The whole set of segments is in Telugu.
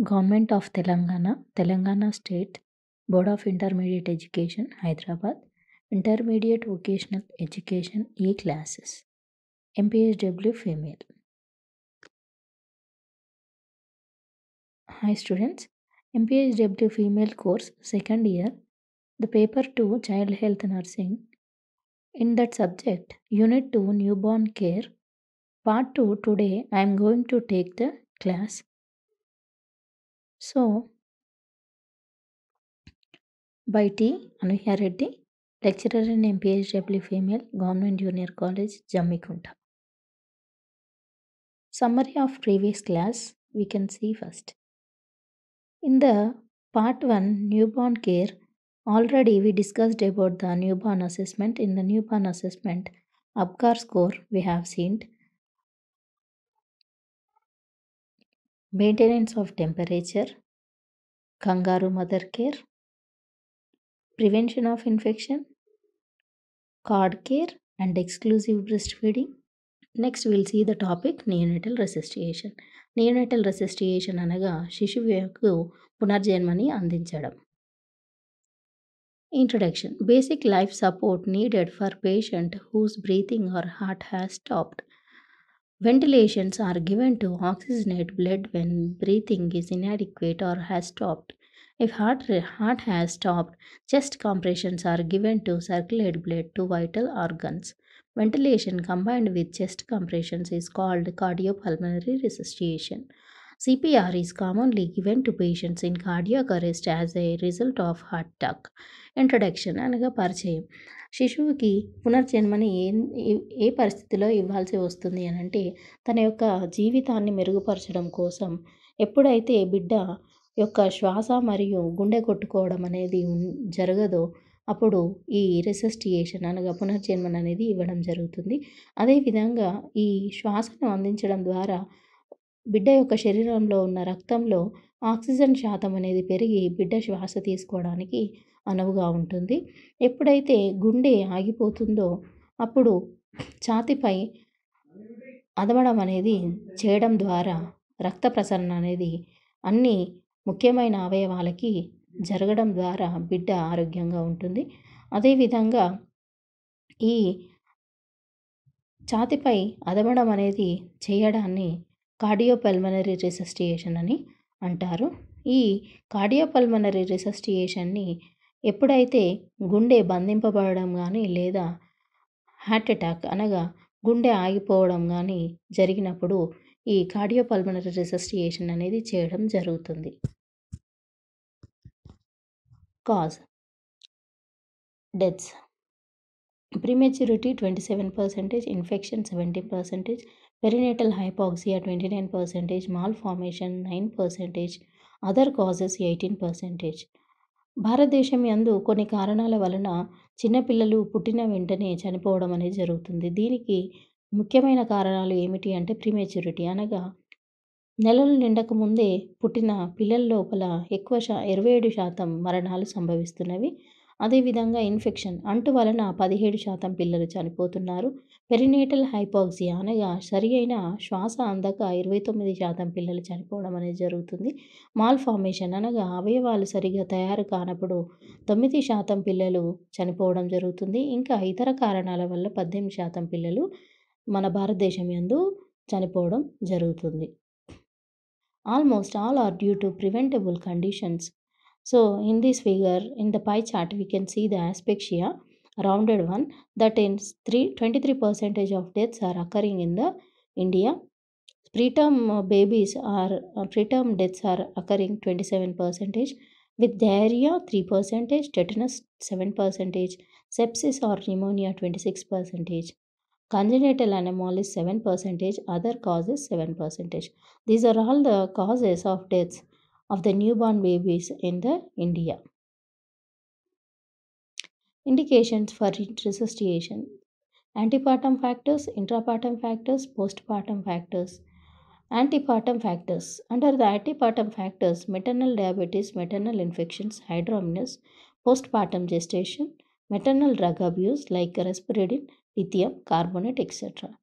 Government of Telangana, Telangana State Board of Intermediate Education, Hyderabad, Intermediate Vocational Education E classes, MPSW female. Hi students, MPSW female course second year, the paper 2 child health nursing. In that subject, unit 2 newborn care, part 2 today I am going to take the class so, by T. Anuhya Reddy, lecturer in MPHW Female, Government Junior College, Kunta. Summary of previous class, we can see first. In the part 1, newborn care, already we discussed about the newborn assessment. In the newborn assessment, APGAR score we have seen maintenance of temperature kangaroo mother care prevention of infection cord care and exclusive breast feeding next will see the topic neonatal resuscitation neonatal resuscitation అనగా శిశువుకు పునర్జన్మని అందించడం introduction basic life support needed for patient whose breathing or heart has stopped Ventilations are given to oxygenate blood when breathing is inadequate or has stopped. If heart, heart has stopped, chest compressions are given to circulate blood to vital organs. Ventilation combined with chest compressions is called cardiopulmonary resuscitation. CPR is commonly given to patients in cardiac arrest as a result of heart attack. Introduction అనగా పరిచయం శిశువుకి పునర్జన్మని ఏ ఏ పరిస్థితిలో ఇవ్వాల్సి వస్తుంది అని అంటే తన యొక్క జీవితాన్ని మెరుగుపరచడం కోసం ఎప్పుడైతే బిడ్డ యొక్క శ్వాస మరియు గుండె కొట్టుకోవడం అనేది జరగదో అప్పుడు ఈ రెసిస్టియేషన్ అనగా పునర్జన్మన అనేది ఇవ్వడం జరుగుతుంది అదేవిధంగా ఈ శ్వాసను అందించడం ద్వారా బిడ్డ యొక్క శరీరంలో ఉన్న రక్తంలో ఆక్సిజన్ శాతం అనేది పెరిగి బిడ్డ శ్వాస తీసుకోవడానికి అనువుగా ఉంటుంది ఎప్పుడైతే గుండె ఆగిపోతుందో అప్పుడు ఛాతిపై అదమడం అనేది చేయడం ద్వారా రక్త ప్రసరణ అనేది అన్ని ముఖ్యమైన అవయవాలకి జరగడం ద్వారా బిడ్డ ఆరోగ్యంగా ఉంటుంది అదేవిధంగా ఈ ఛాతిపై అదమడం అనేది చేయడాన్ని కార్డియోపల్మనరీ రిసస్టియేషన్ అని అంటారు ఈ కార్డియోపల్మనరీ రిసస్టియేషన్ని ఎప్పుడైతే గుండె బంధింపబడడం కానీ లేదా హార్ట్ అటాక్ అనగా గుండె ఆగిపోవడం కానీ జరిగినప్పుడు ఈ కార్డియోపల్మనరీ రిసస్టియేషన్ అనేది చేయడం జరుగుతుంది cause deaths prematurity twenty seven percentage infection seventy percentage perinatal hypoxia twenty nine percentage malformation nine percentage other causes eighteen percentage భారతదేశం యందు కొన్ని కారణాల వలన చిన్నపిల్లలు పుట్టిన వెంటనే చనిపోవడం అనేది జరుగుతుంది దీనికి ముఖ్యమైన కారణాలు ఏమిటి అంటే ప్రీమెచ్యూరిటీ అనగా నెలలు నిండక ముందే పుట్టిన పిల్లల లోపల ఎక్కువ శా ఇరవై ఏడు శాతం మరణాలు సంభవిస్తున్నవి అదేవిధంగా ఇన్ఫెక్షన్ అంటు వలన పదిహేడు శాతం పిల్లలు చనిపోతున్నారు పెరినేటల్ హైపాక్సియా అనగా సరి అయిన శ్వాస అందక ఇరవై తొమ్మిది శాతం పిల్లలు చనిపోవడం అనేది జరుగుతుంది మాల్ ఫార్మేషన్ అనగా అవయవాలు సరిగా తయారు కానప్పుడు తొమ్మిది శాతం పిల్లలు చనిపోవడం జరుగుతుంది ఇంకా ఇతర కారణాల వల్ల పద్దెనిమిది శాతం పిల్లలు మన భారతదేశం యందు చనిపోవడం జరుగుతుంది almost all are due to preventable conditions So in this figure, in the pie chart, we can see the here, rounded one, that in 23% of deaths are occurring in the India. Preterm uh, babies are, uh, preterm deaths are occurring 27%, with diarrhea 3%, tetanus 7%, sepsis or pneumonia 26%. Congenital anomaly 7%, other causes 7%. These are all the causes of deaths of the newborn babies in the India. Indications for resuscitation Antepartum factors, intrapartum factors, postpartum factors. Antepartum factors. Under the antepartum factors, maternal diabetes, maternal infections, hydramnios, postpartum gestation, maternal drug abuse like aspirin, lithium, carbonate, etc.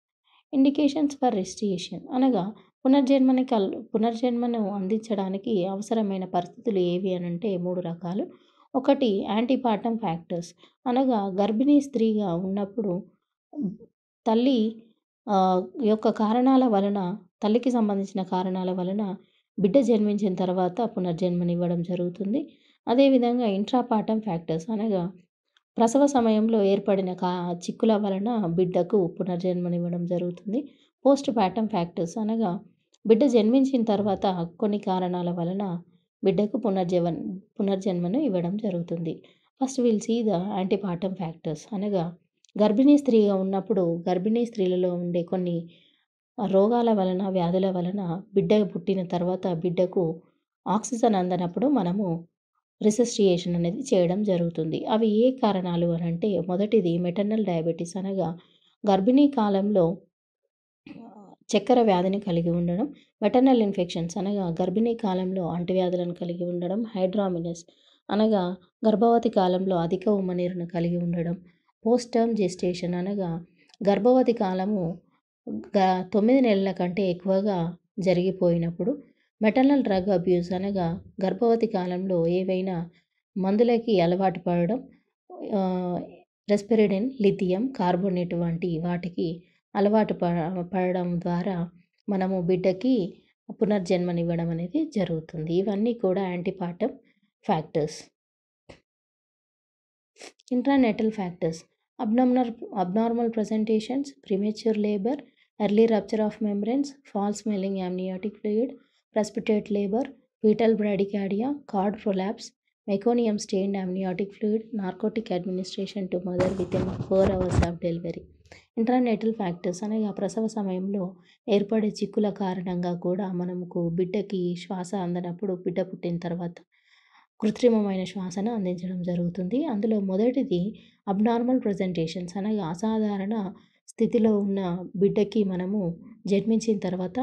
Indications for resuscitation. Anaga. పునర్జన్మని కల్ పునర్జన్మను అందించడానికి అవసరమైన పరిస్థితులు ఏవి అని అంటే మూడు రకాలు ఒకటి యాంటీపాటం ఫ్యాక్టర్స్ అనగా గర్భిణీ స్త్రీగా ఉన్నప్పుడు తల్లి యొక్క కారణాల వలన తల్లికి సంబంధించిన కారణాల వలన బిడ్డ జన్మించిన తర్వాత పునర్జన్మనివ్వడం జరుగుతుంది అదేవిధంగా ఇంట్రాపాటం ఫ్యాక్టర్స్ అనగా ప్రసవ సమయంలో ఏర్పడిన కా చిక్కుల వలన బిడ్డకు పునర్జన్మనివ్వడం జరుగుతుంది పోస్ట్ పాటం ఫ్యాక్టర్స్ అనగా బిడ్డ జన్మించిన తర్వాత కొన్ని కారణాల వలన బిడ్డకు పునర్జవ పునర్జన్మను ఇవ్వడం జరుగుతుంది first will see the antepartum factors అనగా గర్భిణీ స్త్రీగా ఉన్నప్పుడు గర్భిణీ స్త్రీలలో ఉండే కొన్ని రోగాల వలన వ్యాధుల వలన బిడ్డ పుట్టిన తర్వాత బిడ్డకు ఆక్సిజన్ అందనప్పుడు మనము రిసెస్ట్రియేషన్ అనేది చేయడం జరుగుతుంది అవి ఏ కారణాలు అని అంటే మొదటిది మెటర్నల్ డయాబెటీస్ అనగా గర్భిణీ కాలంలో చక్కెర వ్యాధిని కలిగి ఉండడం మెటర్నల్ ఇన్ఫెక్షన్స్ అనగా గర్భిణీ కాలంలో అంటువ్యాధులను కలిగి ఉండడం హైడ్రామినస్ అనగా గర్భవతి కాలంలో అధిక ఉమ్మనీరును కలిగి ఉండడం పోస్ట్ టర్మ్ జెస్టేషన్ అనగా గర్భవతి కాలము తొమ్మిది నెలల కంటే ఎక్కువగా జరిగిపోయినప్పుడు మెటర్నల్ డ్రగ్ అబ్యూస్ అనగా గర్భవతి కాలంలో ఏవైనా మందులకి అలవాటు పడడం రెస్పిరిడిన్ లిథియం కార్బోనేట్ వంటి వాటికి అలవాటు పడడం ద్వారా మనము బిడ్డకి పునర్జన్మనివ్వడం అనేది జరుగుతుంది ఇవన్నీ కూడా antepartum factors intranatal factors abnormal abnormal presentations premature labour early rupture of membranes foul smelling amniotic fluid precipitate labour fetal bradycardia cord prolapse meconium stain amniotic fluid narcotic administration to mother within four hours of delivery intranatal factors అనగా ప్రసవ సమయంలో ఏర్పడే చిక్కుల కారణంగా కూడా మనకు బిడ్డకి శ్వాస అందినప్పుడు బిడ్డ పుట్టిన తర్వాత కృత్రిమమైన శ్వాసను అందించడం జరుగుతుంది అందులో మొదటిది అబ్నార్మల్ ప్రజెంటేషన్స్ అనగా అసాధారణ స్థితిలో ఉన్న బిడ్డకి మనము జన్మించిన తర్వాత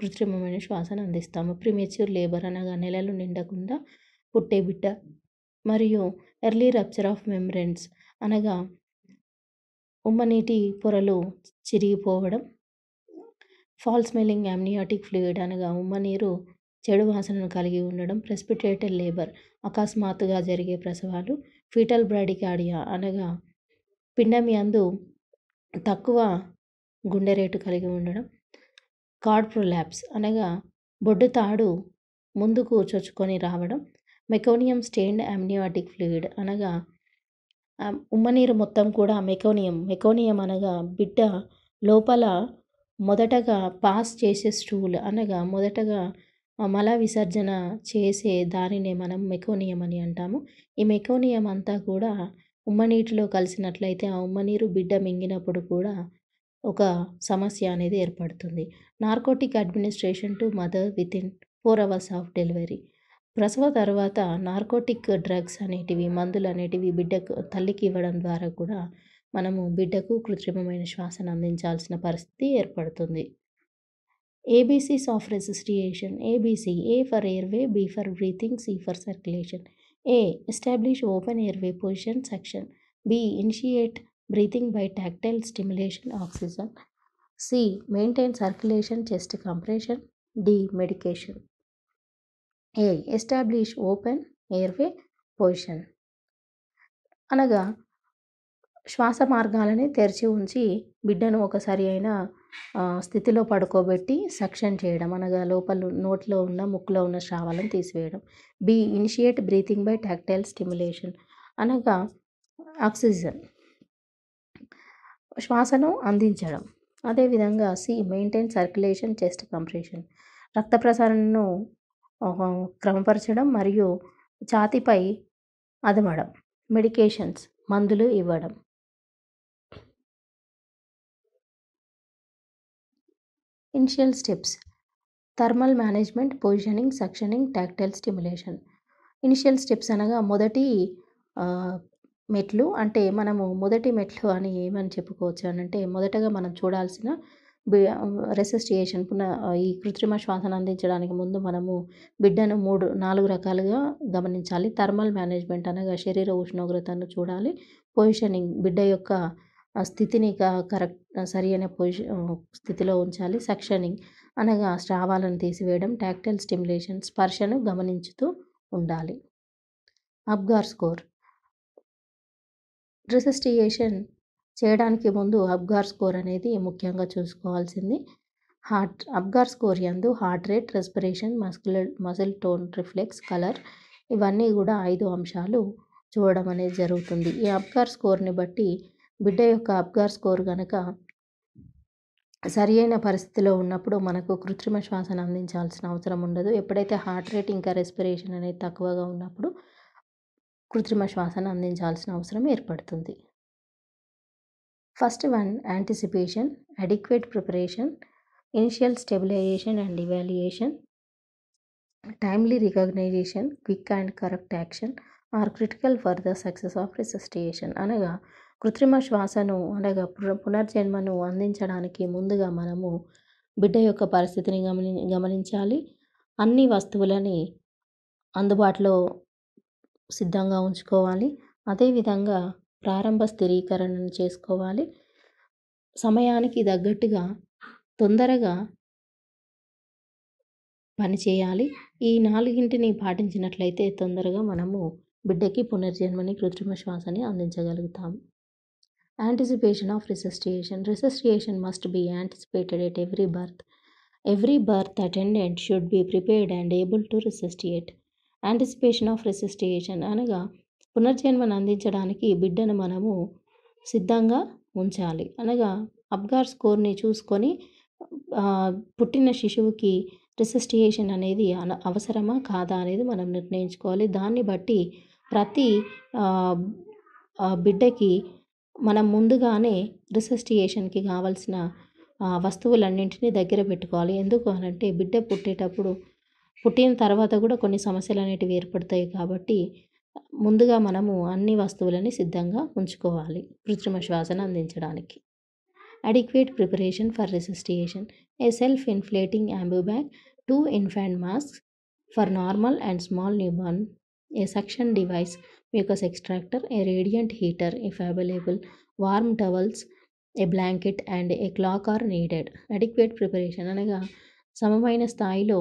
కృత్రిమమైన శ్వాసను అందిస్తాము ప్రిమెచ్యూర్ లేబర్ అనగా నెలలు నిండకుండా పుట్టే బిడ్డ మరియు ఎర్లీ రప్చర్ ఆఫ్ మెమ్రెన్స్ అనగా ఉమ్మనీటి పొరలు చిరిగిపోవడం ఫాల్ స్మెల్లింగ్ యామ్నియాటిక్ ఫ్లూయిడ్ అనగా ఉమ్మనీరు చెడు వాసనను కలిగి ఉండడం ప్రెస్పిటేటెడ్ లేబర్ అకస్మాత్తుగా జరిగే ప్రసవాలు ఫీటల్ బ్రాడికార్డియా అనగా పిండం యందు తక్కువ గుండె రేటు కలిగి ఉండడం కార్డ్ ప్రొలాప్స్ అనగా బొడ్డు తాడు ముందుకు చొచ్చుకొని రావడం మెకోనియం స్టెయిన్ అమ్నియాటిక్ ఫ్లూయిడ్ అనగా ఉమ్మనీరు మొత్తం కూడా మెకోనియం మెకోనియం అనగా బిడ్డ లోపల మొదటగా పాస్ చేసే స్టూల్ అనగా మొదటగా మల విసర్జన చేసే దానినే మనం మెకోనియం అని అంటాము ఈ మెకోనియం అంతా కూడా ఉమ్మనీటిలో కలిసినట్లయితే ఆ ఉమ్మనీరు బిడ్డ మింగినప్పుడు కూడా ఒక సమస్య అనేది ఏర్పడుతుంది narcotic administration to mother within four hours of delivery ప్రసవ తర్వాత నార్కోటిక్ డ్రగ్స్ అనేటివి మందులు అనేటివి బిడ్డకు తల్లికి ఇవ్వడం ద్వారా కూడా మనము బిడ్డకు కృత్రిమమైన శ్వాసను అందించాల్సిన పరిస్థితి ఏర్పడుతుంది ABCs of resuscitation ABC A for airway B for breathing C for circulation A establish open airway position suction B initiate breathing by tactile stimulation oxygen C maintain circulation chest compression D medication A establish open airway position అనగా శ్వాస మార్గాలని తెరిచి ఉంచి బిడ్డను ఒక సరి అయిన స్థితిలో పడుకోబెట్టి సక్షన్ చేయడం అనగా లోపల నోట్లో ఉన్న ముక్కులో ఉన్న శ్రావాలను తీసివేయడం B initiate breathing by tactile stimulation అనగా ఆక్సిజన్ శ్వాసను అందించడం అదేవిధంగా C maintain circulation chest compression రక్త ప్రసరణను క్రమపరచడం మరియు ఛాతిపై అదమడం మెడికేషన్స్ మందులు ఇవ్వడం initial steps thermal management positioning suctioning tactile stimulation initial steps అనగా మొదటి మెట్లు అంటే మనము మొదటి మెట్లు అని ఏమని చెప్పుకోవచ్చు అని అంటే మొదటగా మనం చూడాల్సిన రెసిస్టియేషన్ పునః ఈ కృత్రిమ శ్వాసను అందించడానికి ముందు మనము బిడ్డను మూడు నాలుగు రకాలుగా గమనించాలి థర్మల్ మేనేజ్మెంట్ అనగా శరీర ఉష్ణోగ్రతను చూడాలి పొజిషనింగ్ బిడ్డ యొక్క స్థితిని కరెక్ట్ సరి అయిన పొజిషన్ స్థితిలో ఉంచాలి సెక్షనింగ్ అనగా స్రావాలను తీసివేయడం టాక్టైల్ స్టిమ్యులేషన్ స్పర్శను గమనించుతూ ఉండాలి అబ్గార్ స్కోర్ రెసిస్టియేషన్ చేయడానికి ముందు అబ్గార్ స్కోర్ అనేది ముఖ్యంగా చూసుకోవాల్సింది హార్ట్ అబ్గార్ స్కోర్ యందు heart rate respiration muscular muscle tone reflex colour ఇవన్నీ కూడా ఐదు అంశాలు చూడడం అనేది జరుగుతుంది ఈ అబ్గార్ స్కోర్ని బట్టి బిడ్డ యొక్క అబ్గార్ స్కోర్ కనుక సరి అయిన పరిస్థితిలో ఉన్నప్పుడు మనకు కృత్రిమ శ్వాసను అందించాల్సిన అవసరం ఉండదు ఎప్పుడైతే హార్ట్ రేట్ ఇంకా రెస్పిరేషన్ అనేది తక్కువగా ఉన్నప్పుడు కృత్రిమ శ్వాసను అందించాల్సిన అవసరం ఏర్పడుతుంది first one anticipation adequate preparation initial stabilisation and evaluation timely recognization quick and correct action are critical for the success of resuscitation అనగా కృత్రిమ శ్వాసను అనగా పునర్జన్మను అందించడానికి ముందుగా మనము బిడ్డ యొక్క పరిస్థితిని గమని గమనించాలి అన్ని వస్తువులని అందుబాటులో సిద్ధంగా ఉంచుకోవాలి అదేవిధంగా ప్రారంభ స్థిరీకరణను చేసుకోవాలి సమయానికి తగ్గట్టుగా తొందరగా పనిచేయాలి ఈ నాలుగింటిని పాటించినట్లయితే తొందరగా మనము బిడ్డకి పునర్జన్మని కృత్రిమ శ్వాసని అందించగలుగుతాము anticipation of resuscitation resuscitation must be anticipated at every birth every birth attendant should be prepared and able to resuscitate anticipation of resuscitation అనగా పునర్జన్మను అందించడానికి బిడ్డను మనము సిద్ధంగా ఉంచాలి అనగా అబ్గార్ స్కోర్ని చూసుకొని పుట్టిన శిశువుకి రిసెస్టియేషన్ అనేది అవసరమా కాదా అనేది మనం నిర్ణయించుకోవాలి దాన్ని బట్టి ప్రతి బిడ్డకి మనం ముందుగానే రిసెస్టియేషన్కి కావాల్సిన వస్తువులన్నింటినీ దగ్గర పెట్టుకోవాలి ఎందుకు అనంటే బిడ్డ పుట్టేటప్పుడు పుట్టిన తర్వాత కూడా కొన్ని సమస్యలు అనేటివి ఏర్పడతాయి కాబట్టి ముందుగా మనము అన్ని వస్తువులని సిద్ధంగా ఉంచుకోవాలి కృత్రిమ శ్వాసను అందించడానికి adequate preparation for resuscitation a self inflating bag two infant mask for normal and small newborn a suction device mucus extractor a radiant heater if available warm towels a blanket and a clock are needed adequate preparation అనగా సమమైన స్థాయిలో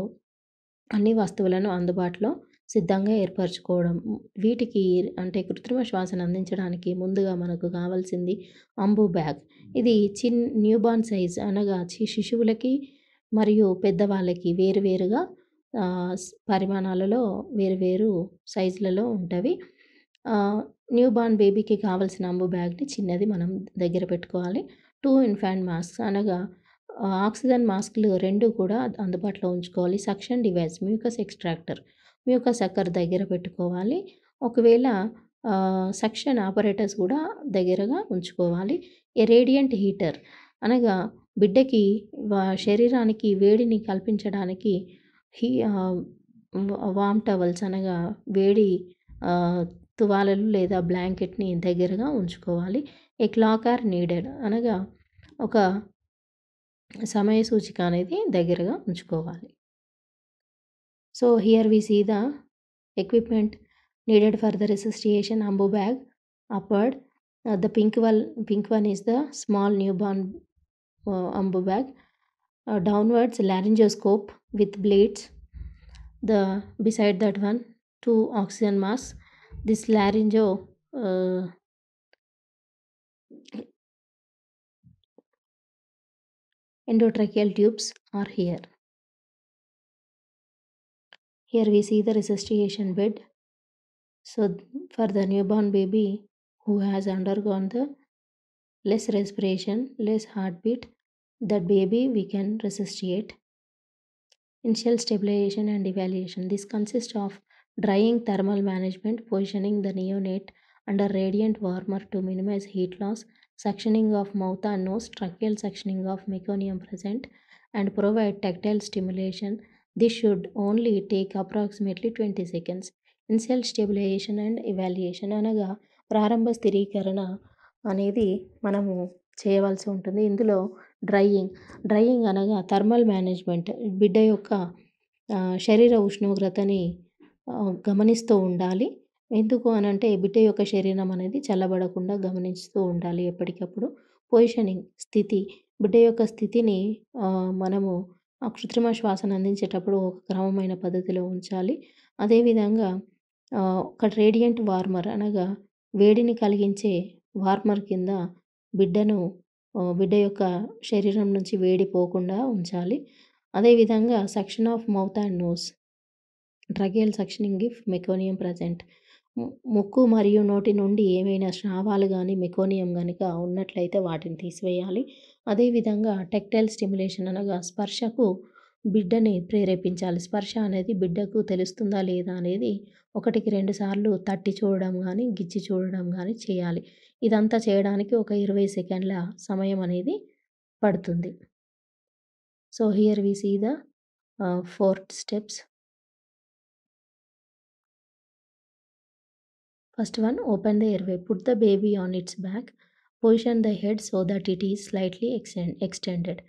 అన్ని వస్తువులను అందుబాటులో సిద్ధంగా ఏర్పరచుకోవడం వీటికి అంటే కృత్రిమ శ్వాసను అందించడానికి ముందుగా మనకు కావాల్సింది అంబు బ్యాగ్ ఇది చిన్ న్యూబార్న్ సైజ్ అనగా శిశువులకి మరియు పెద్దవాళ్ళకి వేరువేరుగా పరిమాణాలలో వేరువేరు సైజులలో ఉంటవి న్యూబార్న్ బేబీకి కావాల్సిన అంబు బ్యాగ్ని చిన్నది మనం దగ్గర పెట్టుకోవాలి టూ ఇన్ఫాంట్ మాస్క్ అనగా ఆక్సిజన్ మాస్క్లు రెండు కూడా అందుబాటులో ఉంచుకోవాలి సక్షన్ డివైస్ మ్యూకస్ ఎక్స్ట్రాక్టర్ మీ యొక్క దగ్గర పెట్టుకోవాలి ఒకవేళ సక్షన్ ఆపరేటర్స్ కూడా దగ్గరగా ఉంచుకోవాలి రేడియంట్ హీటర్ అనగా బిడ్డకి శరీరానికి వేడిని కల్పించడానికి హీ వామ్ టవల్స్ అనగా వేడి తువాలలు లేదా బ్లాంకెట్ని దగ్గరగా ఉంచుకోవాలి ఏ క్లాక్ ఆర్ నీడెడ్ అనగా ఒక సమయ సూచిక అనేది దగ్గరగా ఉంచుకోవాలి So here we see the equipment needed for the resuscitation ambu bag upward. Uh, the pink one, pink one is the small newborn uh, ambu bag. Uh, downwards laryngoscope with blades. The beside that one two oxygen masks. This laryngo uh, endotracheal tubes are here. Here we see the resuscitation bed. So for the newborn baby who has undergone the less respiration, less heartbeat, that baby we can resuscitate. Initial stabilization and evaluation. This consists of drying thermal management, positioning the neonate under radiant warmer to minimize heat loss, suctioning of mouth and nose, tracheal suctioning of meconium present, and provide tactile stimulation This should only take approximately twenty seconds initial stabilisation and evaluation అనగా ప్రారంభ స్థిరీకరణ అనేది మనము చేయవలసి ఉంటుంది ఇందులో డ్రయింగ్ డ్రయింగ్ అనగా థర్మల్ మేనేజ్మెంట్ బిడ్డ యొక్క శరీర ఉష్ణోగ్రతని గమనిస్తూ ఉండాలి ఎందుకు అనంటే బిడ్డ యొక్క శరీరం అనేది చల్లబడకుండా గమనిస్తూ ఉండాలి ఎప్పటికప్పుడు పొజిషనింగ్ స్థితి బిడ్డ యొక్క స్థితిని మనము ఆ కృత్రిమ శ్వాసను అందించేటప్పుడు ఒక క్రమమైన పద్ధతిలో ఉంచాలి అదేవిధంగా ఒక రేడియంట్ వార్మర్ అనగా వేడిని కలిగించే వార్మర్ కింద బిడ్డను బిడ్డ యొక్క శరీరం నుంచి వేడి పోకుండా ఉంచాలి అదేవిధంగా suction of mouth and nose డ్రగేల్ సెక్షనింగ్ గిఫ్ట్ మెకోనియం ప్రజెంట్ ముక్కు మరియు నోటి నుండి ఏవైనా స్రావాలు కానీ మెకోనియం కనుక ఉన్నట్లయితే వాటిని తీసివేయాలి అదేవిధంగా టెక్టైల్ స్టిమ్యులేషన్ అనగా స్పర్శకు బిడ్డని ప్రేరేపించాలి స్పర్శ అనేది బిడ్డకు తెలుస్తుందా లేదా అనేది ఒకటికి రెండు సార్లు తట్టి చూడడం కానీ గిచ్చి చూడడం కానీ చేయాలి ఇదంతా చేయడానికి ఒక ఇరవై సెకండ్ల సమయం అనేది పడుతుంది so here we see the fourth steps first one open the airway put the baby on its back position the head so that it is slightly extend, extended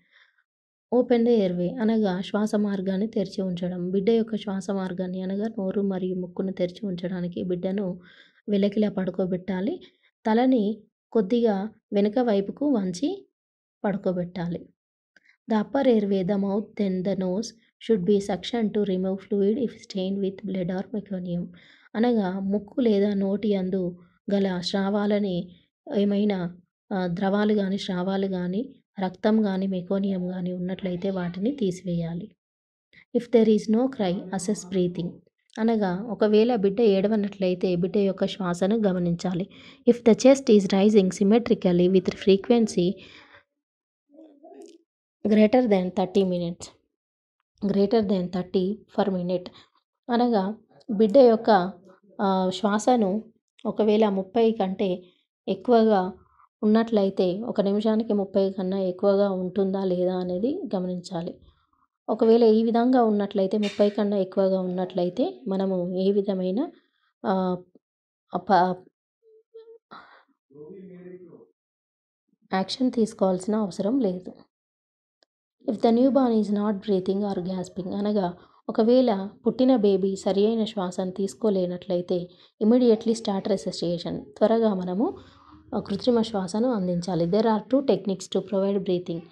open the airway అనగా శ్వాస మార్గాన్ని తెరిచి ఉంచడం బిడ్డ యొక్క శ్వాస మార్గాన్ని అనగా నోరు మరియు ముక్కును తెరిచి ఉంచడానికి బిడ్డను వెలకిలా పడుకోబెట్టాలి తలని కొద్దిగా వెనుక వైపుకు వంచి పడుకోబెట్టాలి the upper airway the mouth then the nose should be suction to remove fluid if stain with blood or meconium అనగా ముక్కు లేదా నోటి అందు గల స్రావాలని ఏమైనా ద్రవాలు కానీ స్రావాలు కానీ రక్తం కానీ మెకోనియం కానీ ఉన్నట్లయితే వాటిని తీసివేయాలి if there is no cry assess breathing అనగా ఒకవేళ బిడ్డ ఏడవనట్లయితే బిడ్డ యొక్క శ్వాసను గమనించాలి if the chest is rising symmetrically with frequency greater than thirty minutes greater than thirty for minute అనగా బిడ్డ యొక్క శ్వాసను ఒకవేళ ముప్పై కంటే ఎక్కువగా ఉన్నట్లయితే ఒక నిమిషానికి ముప్పై కన్నా ఎక్కువగా ఉంటుందా లేదా అనేది గమనించాలి ఒకవేళ ఈ విధంగా ఉన్నట్లయితే ముప్పై కన్నా ఎక్కువగా ఉన్నట్లయితే మనము ఏ విధమైన యాక్షన్ తీసుకోవాల్సిన అవసరం లేదు if the newborn is not breathing or gasping అనగా ఒకవేళ పుట్టిన బేబీ సరి అయిన శ్వాసను తీసుకోలేనట్లయితే ఇమీడియట్లీ స్టార్ట్ రెససియేషన్ త్వరగా మనము కృత్రిమ శ్వాసను అందించాలి there are two techniques to provide breathing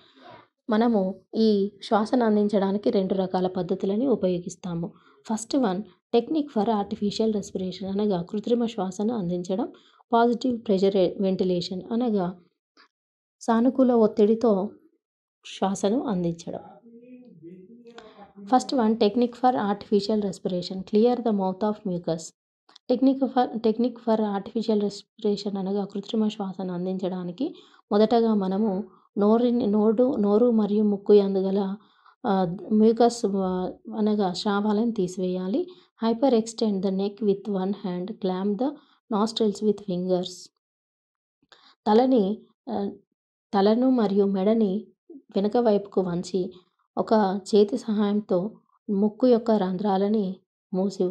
మనము ఈ శ్వాసను అందించడానికి రెండు రకాల పద్ధతులని ఉపయోగిస్తాము first one technique for artificial respiration అనగా కృత్రిమ శ్వాసను అందించడం పాజిటివ్ ప్రెజర్ వెంటిలేషన్ అనగా సానుకూల ఒత్తిడితో శ్వాసను అందించడం first one technique for artificial respiration clear the mouth of mucus technique for technique for artificial respiration అనగా కృత్రిమ శ్వాసను అందించడానికి మొదటగా మనము నోరుని నోడు నోరు మరియు ముక్కు అందుగల మ్యూకస్ అనగా శ్రావాలను తీసివేయాలి hyperextend the neck with one hand clamp the nostrils with fingers తలని తలను మరియు మెడని వెనుక వైపుకు వంచి ఒక చేతి సహాయంతో ముక్కు యొక్క రంధ్రాలని మూసి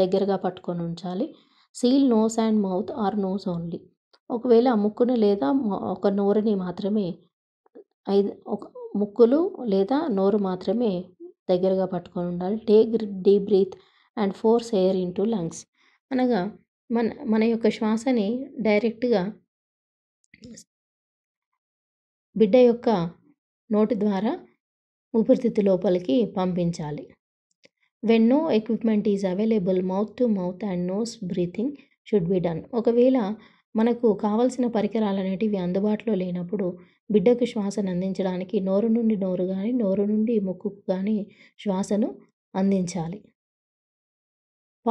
దగ్గరగా పట్టుకొని ఉంచాలి seal nose and mouth or nose only ఒకవేళ ముక్కును లేదా ఒక నోరుని మాత్రమే ఐదు ఒక ముక్కులు లేదా నోరు మాత్రమే దగ్గరగా పట్టుకొని ఉండాలి take deep breath and force air into lungs అనగా మన మన యొక్క శ్వాసని డైరెక్ట్గా బిడ్డ యొక్క నోటి ద్వారా ఊపిరితిత్తు లోపలికి పంపించాలి when no equipment is available mouth to mouth and nose breathing should be done ఒకవేళ మనకు కావలసిన పరికరాలు అనేటివి అందుబాటులో లేనప్పుడు బిడ్డకు శ్వాసను అందించడానికి నోరు నుండి నోరు కానీ నోరు నుండి ముక్కుకు కానీ శ్వాసను అందించాలి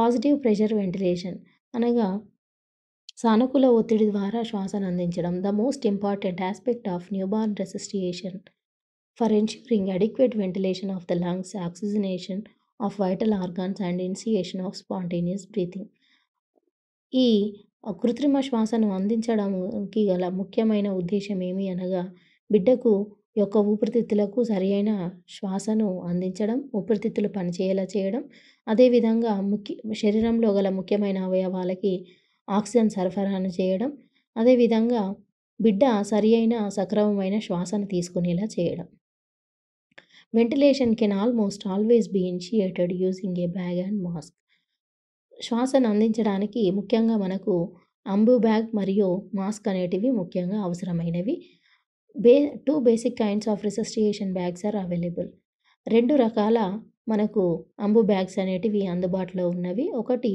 పాజిటివ్ ప్రెషర్ వెంటిలేషన్ అనగా సానుకూల ఒత్తిడి ద్వారా శ్వాసను అందించడం the most important aspect of newborn resuscitation for ensuring adequate ventilation of the lungs oxygenation of vital organs and initiation of spontaneous breathing ఈ కృత్రిమ శ్వాసను అందించడానికి గల ముఖ్యమైన ఉద్దేశం ఏమి అనగా బిడ్డకు యొక్క ఊపిరితిత్తులకు సరియైన శ్వాసను అందించడం ఊపిరితిత్తులు పనిచేయేలా చేయడం అదేవిధంగా ముఖ్య శరీరంలో గల ముఖ్యమైన అవయవాలకి ఆక్సిజన్ సరఫరాను చేయడం అదేవిధంగా బిడ్డ సరి అయిన సక్రమమైన శ్వాసను తీసుకునేలా చేయడం ventilation can almost always be initiated using a bag and mask శ్వాసను అందించడానికి ముఖ్యంగా మనకు అంబు బ్యాగ్ మరియు మాస్క్ అనేటివి ముఖ్యంగా అవసరమైనవి బే two basic kinds of resuscitation bags are available రెండు రకాల మనకు అంబు బ్యాగ్స్ అనేటివి అందుబాటులో ఉన్నవి ఒకటి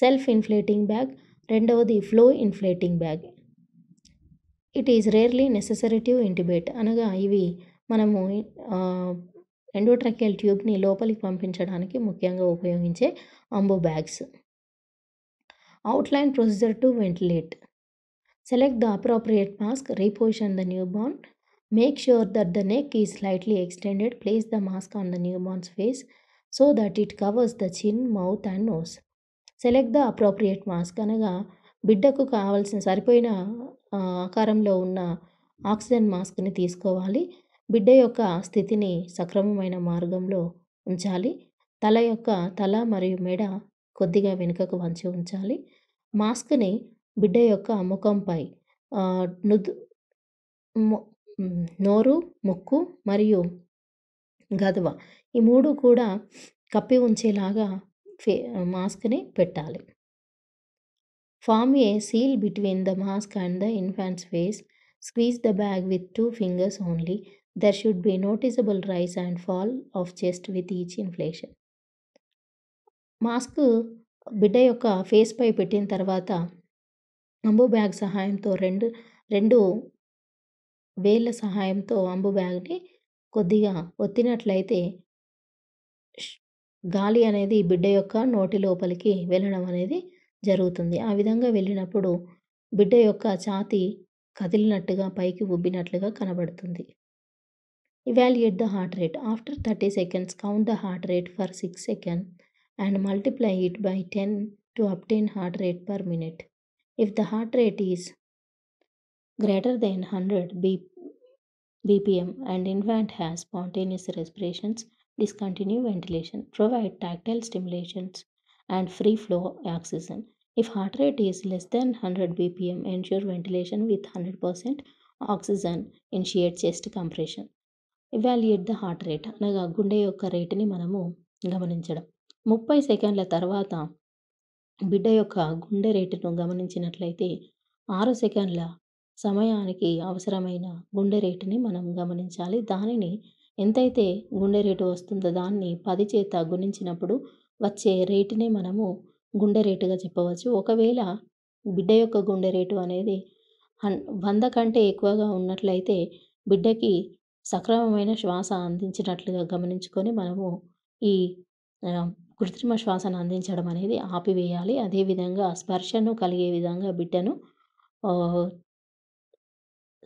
సెల్ఫ్ ఇన్ఫ్లేటింగ్ బ్యాగ్ రెండవది flow inflating bag it is rarely necessary to intubate అనగా ఇవి మనము ఎండోట్రకెల్ ట్యూబ్ని లోపలికి పంపించడానికి ముఖ్యంగా ఉపయోగించే Ambu bags outline procedure to ventilate select the appropriate mask reposition the newborn make sure that the neck is lightly extended place the mask on the newborn's face so that it covers the chin mouth and nose select the appropriate mask అనగా బిడ్డకు కావాల్సిన సరిపోయిన ఆకారంలో ఉన్న ఆక్సిజన్ మాస్క్ని తీసుకోవాలి బిడ్డ యొక్క స్థితిని సక్రమమైన మార్గంలో ఉంచాలి తల యొక్క తల మరియు మెడ కొద్దిగా వెనుకకు వంచి ఉంచాలి మాస్క్ని బిడ్డ యొక్క ముఖంపై నుదు నోరు ముక్కు మరియు గదవ ఈ మూడు కూడా కప్పి ఉంచేలాగా ఫే మాస్క్ని పెట్టాలి form a seal between the mask and the infant's face squeeze the bag with two fingers only there should be noticeable rise and fall of chest with each inflation mask బిడ్డ యొక్క ఫేస్పై పెట్టిన తర్వాత అంబు బ్యాగ్ సహాయంతో రెండు రెండు వేళ్ళ సహాయంతో అంబు బ్యాగ్ని కొద్దిగా ఒత్తినట్లయితే గాలి అనేది బిడ్డ యొక్క నోటి లోపలికి వెళ్ళడం అనేది జరుగుతుంది ఆ విధంగా వెళ్ళినప్పుడు బిడ్డ యొక్క ఛాతి కదిలినట్టుగా పైకి ఉబ్బినట్లుగా కనబడుతుంది Evaluate the heart rate. After 30 seconds, count the heart rate for 6 seconds and multiply it by 10 to obtain heart rate per minute. If the heart rate is greater than 100 bpm and infant has spontaneous respirations, discontinue ventilation. Provide tactile stimulations and free flow oxygen. If heart rate is less than 100 bpm, ensure ventilation with 100% oxygen. Initiate chest compression. Evaluate the heart rate అనగా గుండె యొక్క రేటుని మనము గమనించడం ముప్పై సెకండ్ల తర్వాత బిడ్డ యొక్క గుండె రేటును గమనించినట్లయితే ఆరు సెకండ్ల సమయానికి అవసరమైన గుండె రేటుని మనం గమనించాలి దానిని ఎంతైతే గుండె రేటు వస్తుందో దాన్ని పది చేత గుణించినప్పుడు వచ్చే రేటునే మనము గుండె రేటుగా చెప్పవచ్చు ఒకవేళ బిడ్డ యొక్క గుండె రేటు అనేది హన్ వంద కంటే ఎక్కువగా ఉన్నట్లయితే బిడ్డకి సక్రమమైన శ్వాస అందించినట్లుగా గమనించుకొని మనము ఈ కృత్రిమ శ్వాసను అందించడం అనేది ఆపివేయాలి అదేవిధంగా స్పర్శను కలిగే విధంగా బిడ్డను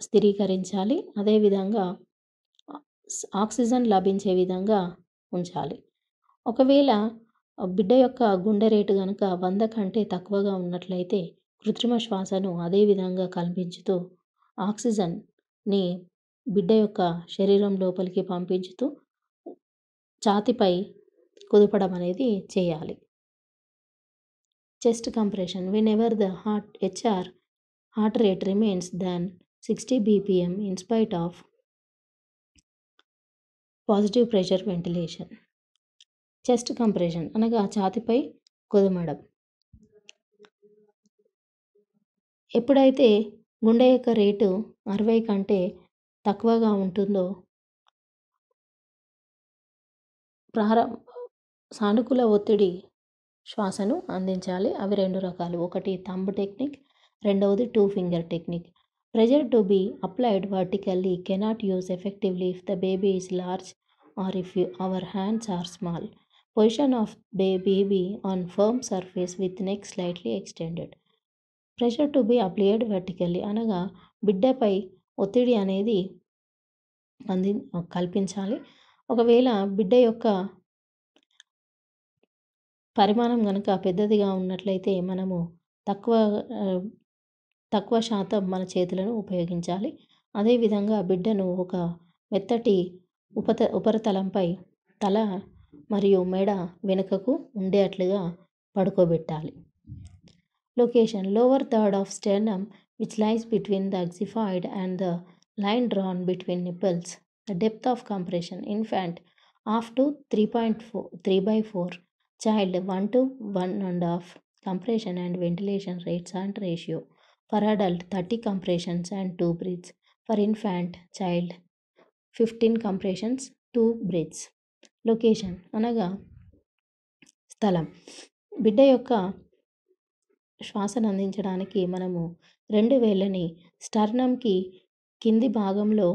స్థిరీకరించాలి అదేవిధంగా ఆక్సిజన్ లభించే విధంగా ఉంచాలి ఒకవేళ బిడ్డ యొక్క గుండె రేటు కనుక వంద కంటే తక్కువగా ఉన్నట్లయితే కృత్రిమ శ్వాసను అదేవిధంగా కల్పించుతూ ఆక్సిజన్ని బిడ్డ యొక్క శరీరం లోపలికి పంపించుతూ ఛాతిపై కుదపడం అనేది చేయాలి chest compression whenever the heart HR heart rate remains than sixty BPM in spite of positive pressure ventilation chest compression అనగా ఛాతిపై కుదమడం ఎప్పుడైతే గుండె యొక్క రేటు అరవై కంటే తక్కువగా ఉంటుందో ప్రారం సానుకూల ఒత్తిడి శ్వాసను అందించాలి అవి రెండు రకాలు ఒకటి తంబు టెక్నిక్ రెండవది two finger technique pressure to be applied vertically cannot use effectively if the baby is large or if your hands are small position of బే baby on firm surface with neck slightly extended pressure to be applied vertically అనగా బిడ్డపై ఒత్తిడి అనేది అంది కల్పించాలి ఒకవేళ బిడ్డ యొక్క పరిమాణం కనుక పెద్దదిగా ఉన్నట్లయితే మనము తక్కువ తక్కువ శాతం మన చేతులను ఉపయోగించాలి అదేవిధంగా బిడ్డను ఒక మెత్తటి ఉపత ఉపరితలంపై తల మరియు మెడ వెనుకకు ఉండేట్లుగా పడుకోబెట్టాలి location lower third of sternum which lies between the oxyphoid and the line drawn between nipples. The depth of compression infant half to 3.4 3 by 4 child 1 to 1 and half compression and ventilation rates and ratio for adult 30 compressions and 2 breaths for infant child 15 compressions 2 breaths location anaga స్థలం బిడ్డ యొక్క శ్వాసను అందించడానికి మనము రెండు వేళ్ళని స్టర్నంకి కింది భాగంలో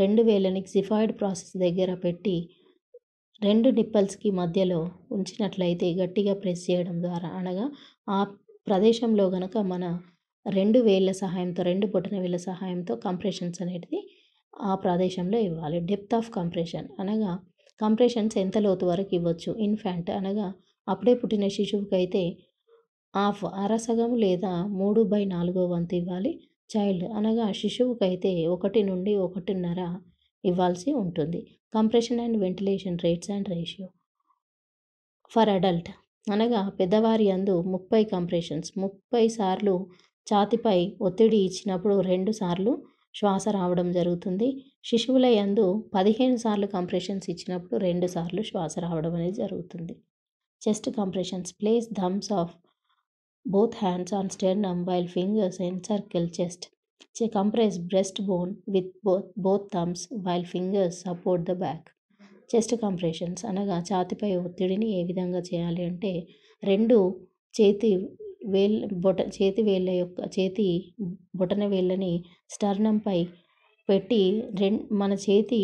రెండు వేళ్ళని జిఫాయిడ్ ప్రాసెస్ దగ్గర పెట్టి రెండు నిప్పల్స్కి మధ్యలో ఉంచినట్లయితే గట్టిగా ప్రెస్ చేయడం ద్వారా అనగా ఆ ప్రదేశంలో గనక మన రెండు వేళ్ళ సహాయంతో రెండు బొటన వేళ్ళ సహాయంతో కంప్రెషన్స్ అనేటిది ఆ ప్రదేశంలో ఇవ్వాలి డెప్త్ ఆఫ్ కంప్రెషన్ అనగా కంప్రెషన్స్ ఎంత లోతు వరకు ఇవ్వచ్చు ఇన్ఫ్యాంట్ అనగా అప్పుడే పుట్టిన శిశువుకైతే ఆఫ్ అరసగం లేదా మూడు బై నాలుగో వంతు ఇవ్వాలి చైల్డ్ అనగా శిశువుకైతే ఒకటి నుండి ఒకటిన్నర ఇవ్వాల్సి ఉంటుంది compression and ventilation rates and ratio for adult అనగా పెద్దవారి అందు ముప్పై కంప్రెషన్స్ ముప్పై సార్లు ఛాతిపై ఒత్తిడి ఇచ్చినప్పుడు రెండు సార్లు శ్వాస రావడం జరుగుతుంది శిశువుల యందు పదిహేను సార్లు కంప్రెషన్స్ ఇచ్చినప్పుడు రెండు సార్లు శ్వాస రావడం అనేది జరుగుతుంది chest compressions place thumbs of both hands on hands while fingers while circle chest chest. Compress breast bone with both both thumbs while fingers support the back chest compressions అనగా ఛాతిపై ఒత్తిడిని ఏ విధంగా చేయాలి అంటే రెండు చేతి వేల్ బొట చేతి వేళ్ళ యొక్క చేతి బొటన వేళ్ళని స్టర్నంపై పెట్టి రెం మన చేతి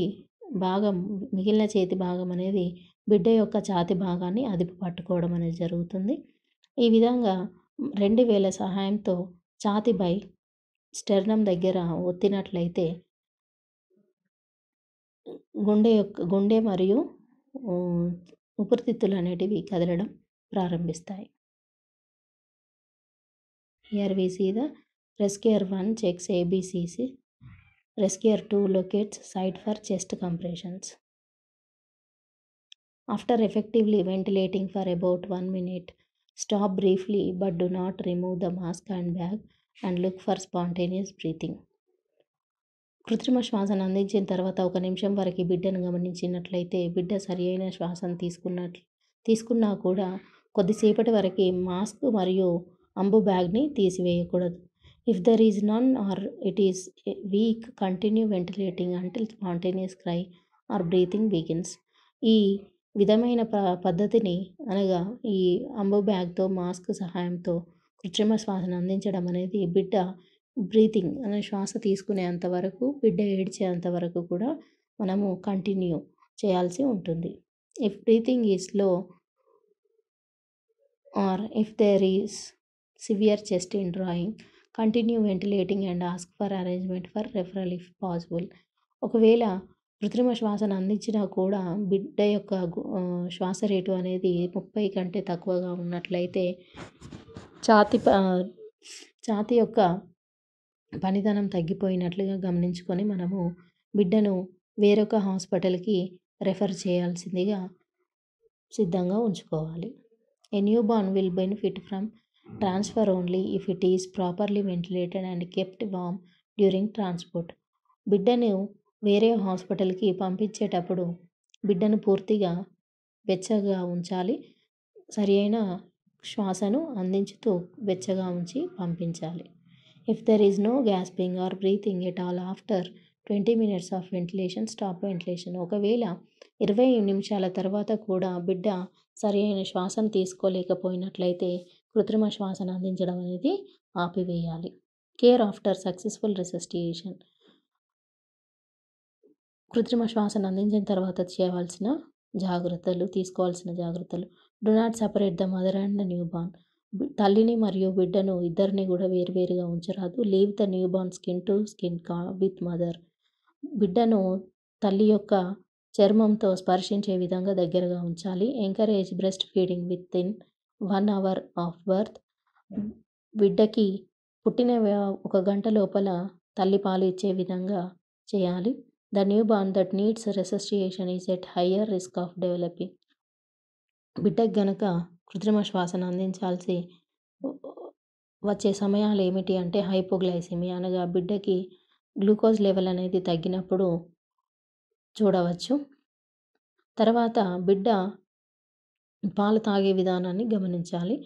భాగం మిగిలిన చేతి భాగం అనేది బిడ్డ యొక్క ఛాతి భాగాన్ని అదుపు పట్టుకోవడం అనేది జరుగుతుంది ఈ విధంగా రెండు వేల సహాయంతో ఛాతీపై స్టెర్నం దగ్గర ఒత్తినట్లయితే గుండె యొక్క గుండె మరియు ఊపిరితిత్తులు అనేటివి కదలడం ప్రారంభిస్తాయి here we see the rescuer one checks ABCC rescuer two locates site for chest compressions after effectively ventilating for about one minute stop briefly but do not remove the mask and bag and look for spontaneous breathing కృత్రిమ శ్వాసను అందించిన తర్వాత ఒక నిమిషం వరకు బిడ్డను గమనించినట్లయితే బిడ్డ సరి అయిన శ్వాసను తీసుకున్నట్లు తీసుకున్నా కూడా కొద్దిసేపటి వరకు మాస్క్ మరియు అంబు బ్యాగ్ని తీసివేయకూడదు if there is none or it is weak continue ventilating until spontaneous cry or breathing begins ఈ విధమైన ప పద్ధతిని అనగా ఈ అంబో బ్యాగ్తో మాస్క్ సహాయంతో కృత్రిమ శ్వాసను అందించడం అనేది బిడ్డ బ్రీతింగ్ అనే శ్వాస తీసుకునేంత వరకు బిడ్డ ఏడ్చేంత వరకు కూడా మనము కంటిన్యూ చేయాల్సి ఉంటుంది if breathing is low or if there is severe chest indrawing continue ventilating and ask for arrangement for referral if possible ఒకవేళ కృత్రిమ శ్వాసను అందించినా కూడా బిడ్డ యొక్క శ్వాస రేటు అనేది ముప్పై కంటే తక్కువగా ఉన్నట్లయితే ఛాతి ప ఛాతి యొక్క పనితనం తగ్గిపోయినట్లుగా గమనించుకొని మనము బిడ్డను వేరొక హాస్పిటల్కి రెఫర్ చేయాల్సిందిగా సిద్ధంగా ఉంచుకోవాలి a newborn will benefit from transfer only if it is properly ventilated and kept warm during transport బిడ్డను వేరే హాస్పిటల్కి పంపించేటప్పుడు బిడ్డను పూర్తిగా వెచ్చగా ఉంచాలి సరి అయిన శ్వాసను అందించుతూ వెచ్చగా ఉంచి పంపించాలి if there is no gasping or breathing at all after twenty minutes of ventilation stop ventilation ఒకవేళ ఇరవై నిమిషాల తర్వాత కూడా బిడ్డ సరి శ్వాసను తీసుకోలేకపోయినట్లయితే కృత్రిమ శ్వాసను అందించడం అనేది ఆపివేయాలి కేర్ ఆఫ్టర్ సక్సెస్ఫుల్ రెసిస్టియేషన్ కృత్రిమ శ్వాసను అందించిన తర్వాత చేయవలసిన జాగ్రత్తలు తీసుకోవాల్సిన జాగ్రత్తలు do not separate the mother and the newborn తల్లిని మరియు బిడ్డను ఇద్దరిని కూడా వేరువేరుగా ఉంచరాదు leave the newborn skin to skin కా విత్ మదర్ బిడ్డను తల్లి యొక్క చర్మంతో స్పర్శించే విధంగా దగ్గరగా ఉంచాలి encourage breast feeding within one hour of birth బిడ్డకి పుట్టిన ఒక గంట లోపల తల్లి పాలు ఇచ్చే విధంగా చేయాలి The newborn that needs resuscitation is at higher risk of developing బిడ్డకు గనక కృత్రిమ శ్వాసను అందించాల్సి వచ్చే సమయాలు ఏమిటి అంటే హైపోగ్లైసిమి అనగా బిడ్డకి గ్లూకోజ్ లెవెల్ అనేది తగ్గినప్పుడు చూడవచ్చు తర్వాత బిడ్డ పాలు తాగే విధానాన్ని గమనించాలి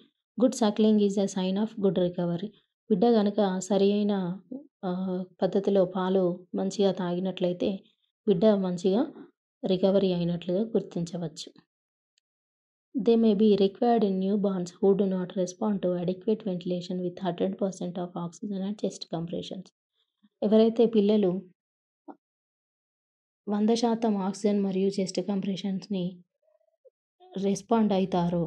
good suckling is a sign of good recovery బిడ్డ కనుక సరి అయిన పద్ధతిలో పాలు మంచిగా తాగినట్లయితే బిడ్డ మంచిగా రికవరీ అయినట్లుగా గుర్తించవచ్చు they may be required in newborns who do not respond to adequate ventilation with hundred percent of oxygen and chest compressions ఎవరైతే పిల్లలు వంద శాతం ఆక్సిజన్ మరియు చెస్ట్ కంప్రెషన్స్ని రెస్పాండ్ అవుతారో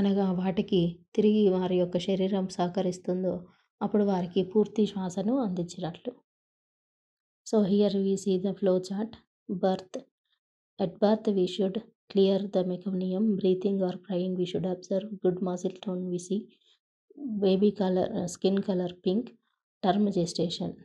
అనగా వాటికి తిరిగి వారి యొక్క శరీరం సహకరిస్తుందో అప్పుడు వారికి పూర్తి శ్వాసను అందించినట్లు so here we see the flow chart birth at birth we should clear the meconium breathing or crying we should observe good muscle tone we see baby colour skin colour pink term gestation